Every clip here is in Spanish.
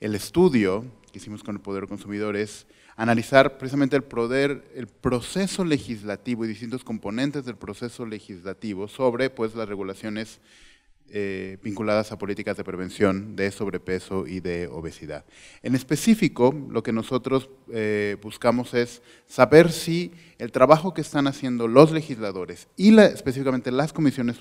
el estudio que hicimos con el Poder Consumidor es analizar precisamente el, poder, el proceso legislativo y distintos componentes del proceso legislativo sobre pues, las regulaciones eh, vinculadas a políticas de prevención de sobrepeso y de obesidad. En específico, lo que nosotros eh, buscamos es saber si el trabajo que están haciendo los legisladores y la, específicamente las comisiones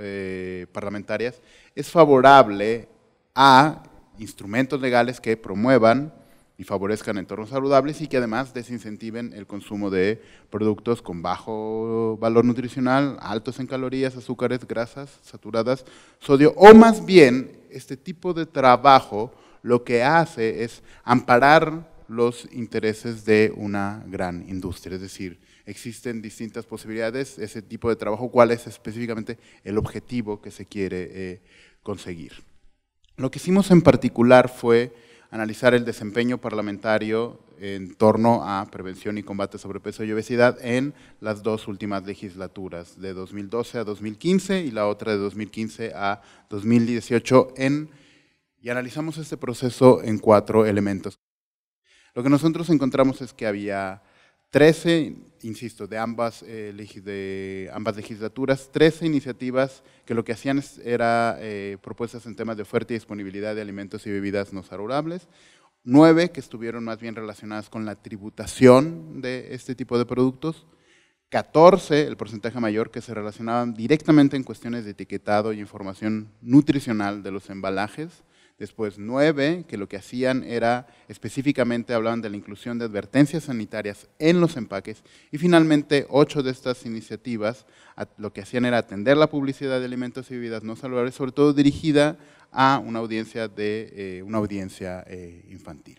eh, parlamentarias es favorable a instrumentos legales que promuevan y favorezcan entornos saludables y que además desincentiven el consumo de productos con bajo valor nutricional, altos en calorías, azúcares, grasas saturadas, sodio, o más bien este tipo de trabajo lo que hace es amparar los intereses de una gran industria, es decir, existen distintas posibilidades, ese tipo de trabajo, cuál es específicamente el objetivo que se quiere eh, conseguir. Lo que hicimos en particular fue analizar el desempeño parlamentario en torno a prevención y combate sobrepeso y obesidad en las dos últimas legislaturas, de 2012 a 2015 y la otra de 2015 a 2018, en, y analizamos este proceso en cuatro elementos. Lo que nosotros encontramos es que había 13, insisto, de ambas, eh, de ambas legislaturas, 13 iniciativas que lo que hacían era eh, propuestas en temas de oferta y disponibilidad de alimentos y bebidas no saludables, nueve que estuvieron más bien relacionadas con la tributación de este tipo de productos, 14, el porcentaje mayor, que se relacionaban directamente en cuestiones de etiquetado y información nutricional de los embalajes, después nueve, que lo que hacían era específicamente hablaban de la inclusión de advertencias sanitarias en los empaques, y finalmente ocho de estas iniciativas lo que hacían era atender la publicidad de alimentos y bebidas no saludables, sobre todo dirigida a una audiencia, de, eh, una audiencia eh, infantil.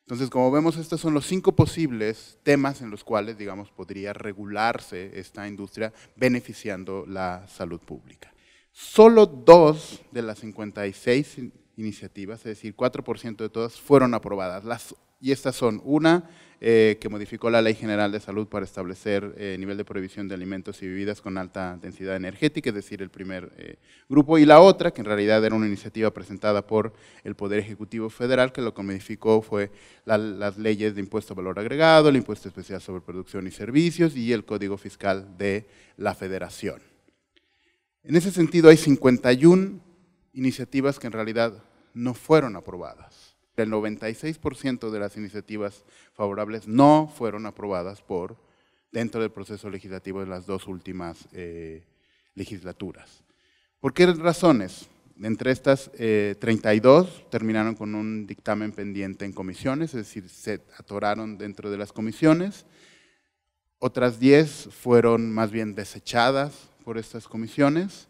Entonces, como vemos, estos son los cinco posibles temas en los cuales, digamos, podría regularse esta industria beneficiando la salud pública. Solo dos de las 56 iniciativas, es decir, 4% de todas fueron aprobadas. Las, y estas son una eh, que modificó la Ley General de Salud para establecer eh, nivel de prohibición de alimentos y bebidas con alta densidad energética, es decir, el primer eh, grupo, y la otra, que en realidad era una iniciativa presentada por el Poder Ejecutivo Federal, que lo que modificó fue las leyes de impuesto a valor agregado, el impuesto especial sobre producción y servicios y el Código Fiscal de la Federación. En ese sentido, hay 51 iniciativas que en realidad no fueron aprobadas. El 96% de las iniciativas favorables no fueron aprobadas por dentro del proceso legislativo de las dos últimas eh, legislaturas. ¿Por qué razones? Entre estas 32 eh, terminaron con un dictamen pendiente en comisiones, es decir, se atoraron dentro de las comisiones. Otras 10 fueron más bien desechadas por estas comisiones.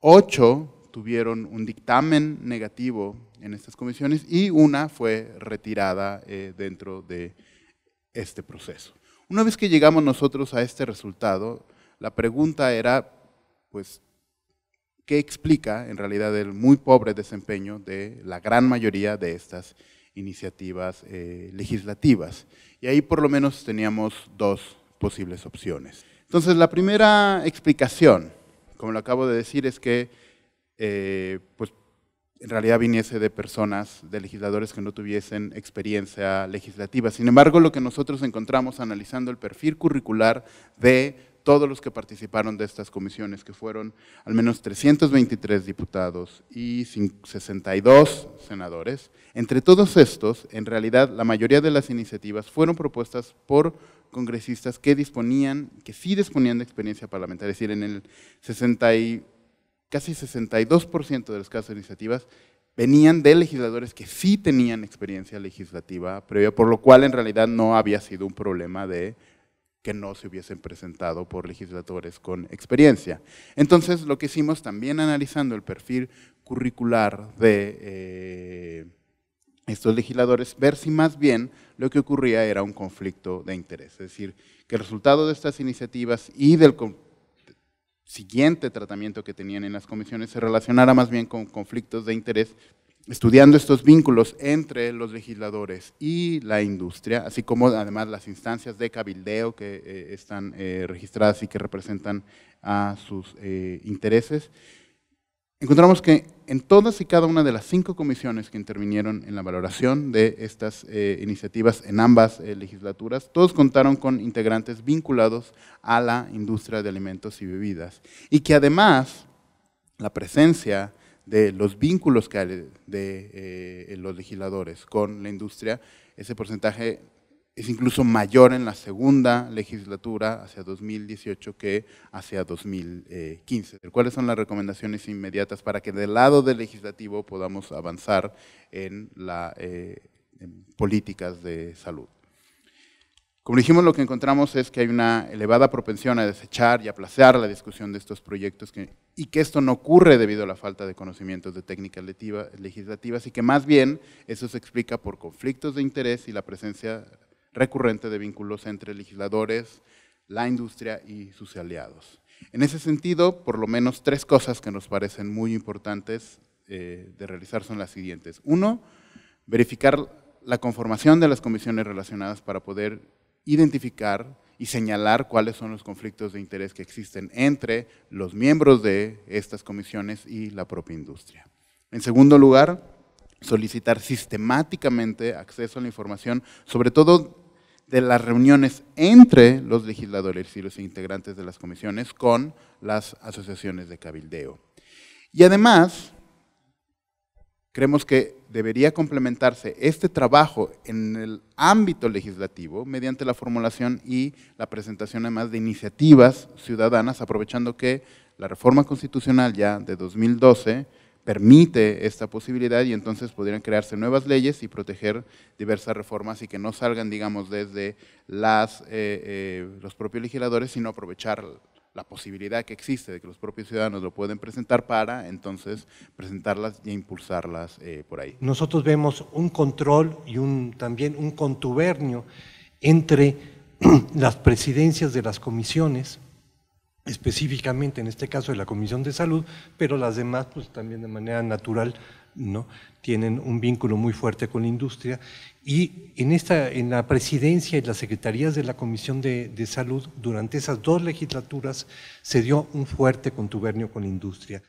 Ocho tuvieron un dictamen negativo en estas comisiones y una fue retirada eh, dentro de este proceso. Una vez que llegamos nosotros a este resultado, la pregunta era, pues, ¿qué explica en realidad el muy pobre desempeño de la gran mayoría de estas iniciativas eh, legislativas? Y ahí por lo menos teníamos dos posibles opciones. Entonces, la primera explicación, como lo acabo de decir, es que eh, pues, en realidad viniese de personas, de legisladores que no tuviesen experiencia legislativa. Sin embargo, lo que nosotros encontramos analizando el perfil curricular de todos los que participaron de estas comisiones, que fueron al menos 323 diputados y 62 senadores. Entre todos estos, en realidad, la mayoría de las iniciativas fueron propuestas por congresistas que disponían, que sí disponían de experiencia parlamentaria, es decir, en el 61 casi 62% de los casos de iniciativas venían de legisladores que sí tenían experiencia legislativa previa, por lo cual en realidad no había sido un problema de que no se hubiesen presentado por legisladores con experiencia. Entonces, lo que hicimos también analizando el perfil curricular de eh, estos legisladores, ver si más bien lo que ocurría era un conflicto de interés, es decir, que el resultado de estas iniciativas y del siguiente tratamiento que tenían en las comisiones se relacionara más bien con conflictos de interés, estudiando estos vínculos entre los legisladores y la industria, así como además las instancias de cabildeo que eh, están eh, registradas y que representan a sus eh, intereses encontramos que en todas y cada una de las cinco comisiones que intervinieron en la valoración de estas eh, iniciativas en ambas eh, legislaturas, todos contaron con integrantes vinculados a la industria de alimentos y bebidas y que además la presencia de los vínculos que de eh, los legisladores con la industria, ese porcentaje es incluso mayor en la segunda legislatura, hacia 2018, que hacia 2015. ¿Cuáles son las recomendaciones inmediatas para que del lado del legislativo podamos avanzar eh, en, políticas de salud? Como dijimos, lo que encontramos es que hay una elevada propensión a desechar y aplazar la discusión de estos proyectos y que esto no ocurre debido a la falta de conocimientos de técnicas legislativas y que más bien eso se explica por conflictos de interés y la presencia recurrente de vínculos entre legisladores, la industria y sus aliados. En ese sentido, por lo menos tres cosas que nos parecen muy importantes eh, de realizar son las siguientes. Uno, verificar la conformación de las comisiones relacionadas para poder identificar y señalar cuáles son los conflictos de interés que existen entre los miembros de estas comisiones y la propia industria. En segundo lugar, solicitar sistemáticamente acceso a la información, sobre todo de las reuniones entre los legisladores y los integrantes de las comisiones con las asociaciones de cabildeo. Y además, creemos que debería complementarse este trabajo en el ámbito legislativo mediante la formulación y la presentación además de iniciativas ciudadanas, aprovechando que la reforma constitucional ya de 2012 permite esta posibilidad y entonces podrían crearse nuevas leyes y proteger diversas reformas y que no salgan, digamos, desde las, eh, eh, los propios legisladores, sino aprovechar la posibilidad que existe de que los propios ciudadanos lo pueden presentar para entonces presentarlas e impulsarlas eh, por ahí. Nosotros vemos un control y un, también un contubernio entre las presidencias de las comisiones específicamente en este caso de la Comisión de Salud, pero las demás pues también de manera natural ¿no? tienen un vínculo muy fuerte con la industria. Y en, la presidencia y las secretarías de la Comisión de, de Salud, durante esas dos legislaturas, se dio un fuerte contubernio con la industria.